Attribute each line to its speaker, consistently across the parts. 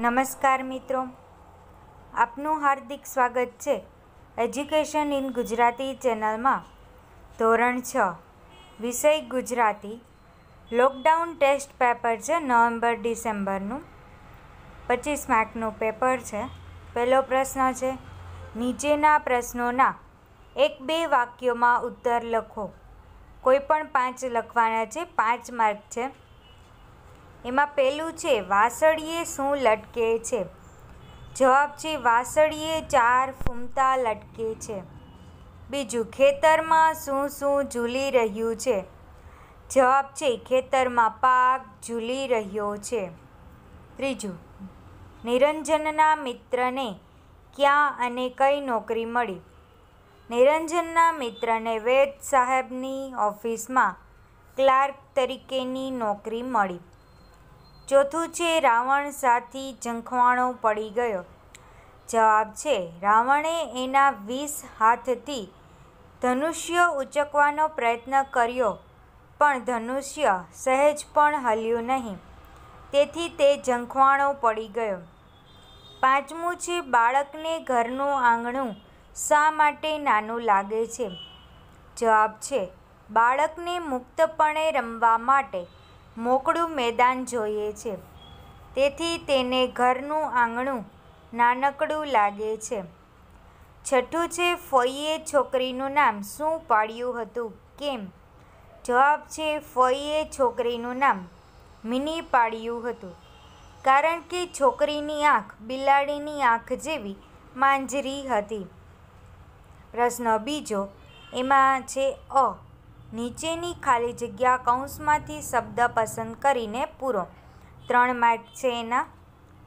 Speaker 1: નમસ્કાર મિત્રો આપનું હાર્દિક સ્વાગત છે એજ્યુકેશન ઇન ગુજરાતી ચેનલમાં ધોરણ છ વિષય ગુજરાતી લોકડાઉન ટેસ્ટ પેપર છે નવેમ્બર ડિસેમ્બરનું પચીસ માર્કનું પેપર છે પહેલો પ્રશ્ન છે નીચેના પ્રશ્નોના એક બે વાક્યોમાં ઉત્તર લખો કોઈ પણ પાંચ લખવાના છે પાંચ માર્ક છે એમાં પહેલું છે વાસળીએ શું લટકે છે જવાબ છે વાસળીએ ચાર ફૂમતા લટકે છે બીજું ખેતરમાં શું શું ઝૂલી રહ્યું છે જવાબ છે ખેતરમાં પાક ઝૂલી રહ્યો છે ત્રીજું નિરંજનના મિત્રને ક્યાં અને કઈ નોકરી મળી નિરંજનના મિત્રને વેદ સાહેબની ઓફિસમાં ક્લાર્ક તરીકેની નોકરી મળી ચોથું છે રાવણ સાથી ઝંખવાણો પડી ગયો જવાબ છે રાવણે એના વીસ હાથથી ધનુષ્ય ઉચકવાનો પ્રયત્ન કર્યો પણ ધનુષ્ય સહેજ પણ હલ્યું નહીં તેથી તે ઝંખવાણો પડી ગયો પાંચમું છે બાળકને ઘરનું આંગણું શા માટે નાનું લાગે છે જવાબ છે બાળકને મુક્તપણે રમવા માટે મોકળું મેદાન જોઈએ છે તેથી તેને ઘરનું આંગણું નાનકડું લાગે છે છઠ્ઠું છે ફઈએ છોકરીનું નામ શું પાડ્યું હતું કેમ જવાબ છે ફઈએ છોકરીનું નામ મિની પાડ્યું હતું કારણ કે છોકરીની આંખ બિલાડીની આંખ જેવી માંજરી હતી પ્રશ્ન બીજો એમાં છે અ નીચેની ખાલી જગ્યા કૌંસમાંથી શબ્દ પસંદ કરીને પૂરો ત્રણ માર્ક છે એના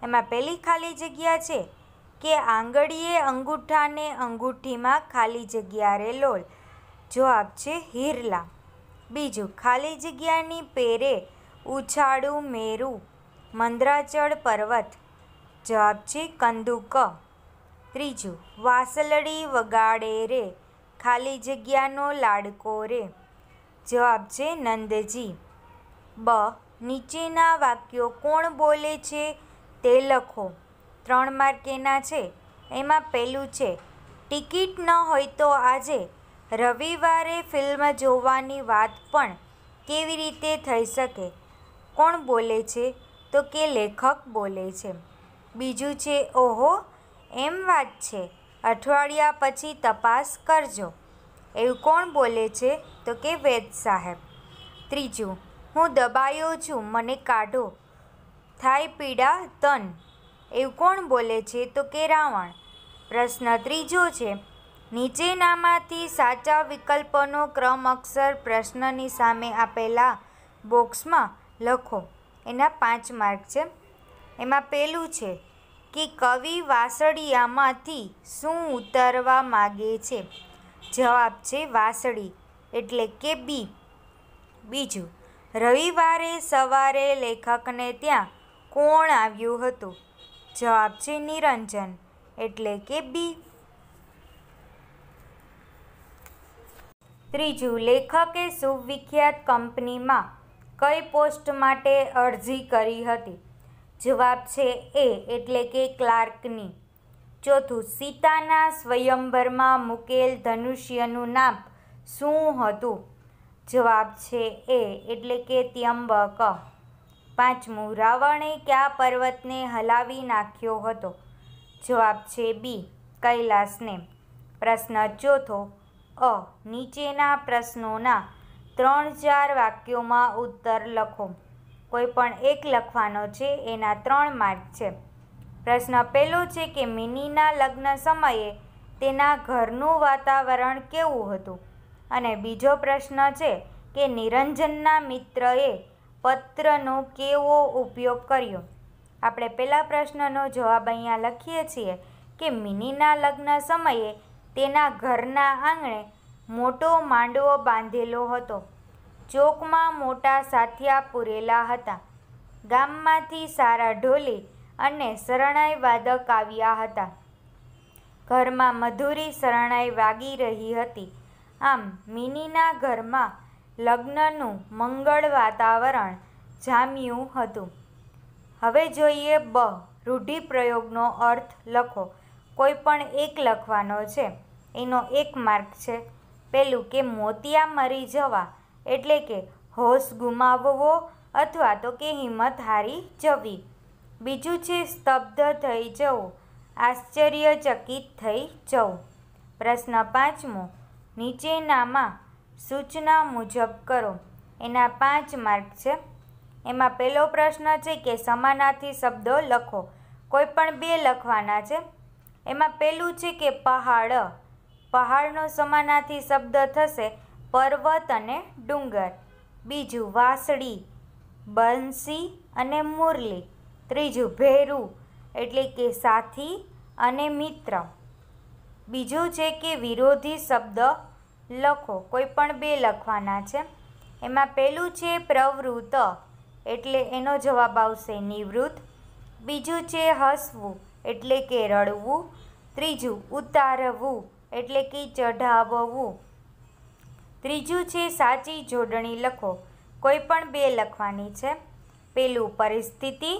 Speaker 1: એમાં પહેલી ખાલી જગ્યા છે કે આંગળીએ અંગૂઠાને અંગૂઠીમાં ખાલી જગ્યા રે લોલ જવાબ છે હિરલા બીજું ખાલી જગ્યાની પેરે ઉછાળું મેરું મંદ્રાચળ પર્વત જવાબ છે કંદુક ત્રીજું વાસલડી વગાડે રે ખાલી જગ્યાનો લાડકો રે જવાબ છે નંદજી બ નીચેના વાક્યો કોણ બોલે છે તે લખો ત્રણ માર્કેના છે એમાં પહેલું છે ટિકિટ ન હોય તો આજે રવિવારે ફિલ્મ જોવાની વાત પણ કેવી રીતે થઈ શકે કોણ બોલે છે તો કે લેખક બોલે છે બીજું છે ઓહો એમ વાત છે અઠવાડિયા પછી તપાસ કરજો એવું કોણ બોલે છે તો કે વૈદ સાહેબ ત્રીજું હું દબાયો છું મને કાઢો થાય પીડા તન એવું કોણ બોલે છે તો કે રાવણ પ્રશ્ન ત્રીજો છે નીચેનામાંથી સાચા વિકલ્પનો ક્રમ અક્ષર પ્રશ્નની સામે આપેલા બોક્સમાં લખો એના પાંચ માર્ક છે એમાં પહેલું છે કે કવિ વાસળિયામાંથી શું ઉતરવા માગે છે જવાબ છે વાસળી એટલે કે બી બીજું રવિવારે સવારે લેખકને ત્યાં કોણ આવ્યું હતું જવાબ છે નિરંજન એટલે કે બી ત્રીજું લેખકે સુવિખ્યાત કંપનીમાં કઈ પોસ્ટ માટે અરજી કરી હતી જવાબ છે એ એટલે કે ક્લાર્કની ચોથું સીતાના સ્વયંવરમાં મૂકેલ ધનુષ્યનું નામ શું હતું જવાબ છે એ એટલે કે ત્યંબક પાંચમું રાવણે કયા પર્વતને હલાવી નાખ્યો હતો જવાબ છે બી કૈલાસને પ્રશ્ન ચોથો અ નીચેના પ્રશ્નોના ત્રણ ચાર વાક્યોમાં ઉત્તર લખો કોઈ પણ એક લખવાનો છે એના ત્રણ માર્ક છે પ્રશ્ન પહેલો છે કે મિનીના લગ્ન સમયે તેના ઘરનું વાતાવરણ કેવું હતું અને બીજો પ્રશ્ન છે કે નિરંજનના મિત્રએ પત્રનો કેવો ઉપયોગ કર્યો આપણે પહેલા પ્રશ્નનો જવાબ અહીંયા લખીએ છીએ કે મિનીના લગ્ન સમયે તેના ઘરના આંગણે મોટો માંડવો બાંધેલો હતો ચોકમાં મોટા સાથિયા પૂરેલા હતા ગામમાંથી સારા ઢોલી અને શરણાઈ વાદક આવ્યા હતા ઘરમાં મધુરી શરણાઈ વાગી રહી હતી આમ મિનીના ઘરમાં લગ્નનું મંગળ વાતાવરણ જામ્યું હતું હવે જોઈએ બ રૂઢિપ્રયોગનો અર્થ લખો કોઈ પણ એક લખવાનો છે એનો એક માર્ક છે પેલું કે મોતિયા મરી જવા એટલે કે હોશ ગુમાવવો અથવા તો કે હિંમત હારી જવી બીજું છે સ્તબ્ધ થઈ જવું આશ્ચર્યચકિત થઈ જવું પ્રશ્ન પાંચમો નીચેનામાં સૂચના મુજબ કરો એના પાંચ માર્ક છે એમાં પહેલો પ્રશ્ન છે કે સમાનાથી શબ્દો લખો કોઈ પણ બે લખવાના છે એમાં પહેલું છે કે પહાડ પહાડનો સમાનાથી શબ્દ થશે પર્વત અને ડુંગર બીજું વાસળી બંસી અને મુરલી ત્રીજું ભેરું એટલે કે સાથી અને મિત્ર બીજું છે કે વિરોધી શબ્દ લખો કોઈ પણ બે લખવાના છે એમાં પહેલું છે પ્રવૃત્ત એટલે એનો જવાબ આવશે નિવૃત્ત બીજું છે હસવું એટલે કે રડવું ત્રીજું ઉતારવું એટલે કે ચઢાવવું ત્રીજું છે સાચી જોડણી લખો કોઈ પણ બે લખવાની છે પેલું પરિસ્થિતિ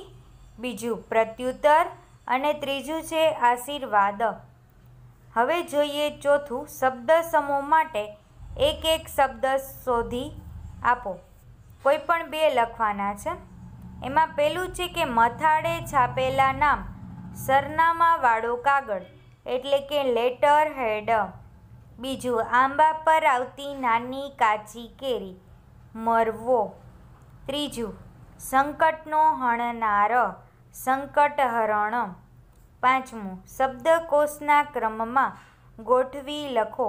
Speaker 1: બીજું પ્રત્યુત્તર અને ત્રીજું છે આશીર્વાદ હવે જોઈએ ચોથું શબ્દ સમૂહ માટે એક એક શબ્દ શોધી આપો કોઈ પણ બે લખવાના છે એમાં પહેલું છે કે મથાળે છાપેલા નામ સરનામાવાળો કાગળ એટલે કે લેટર હેડ બીજું આંબા પર આવતી નાની કાચી કેરી મરવો ત્રીજું સંકટનો હણનાર સંકટહરણ પાંચમું શબ્દકોષના ક્રમમાં ગોઠવી લખો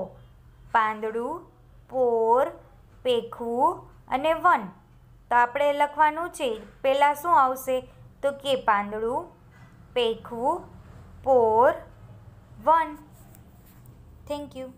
Speaker 1: પાંદડું પોર પેખવું અને વન તો આપણે લખવાનું છે પહેલાં શું આવશે તો કે પાંદડું પેખવું પોર વન થેન્ક યુ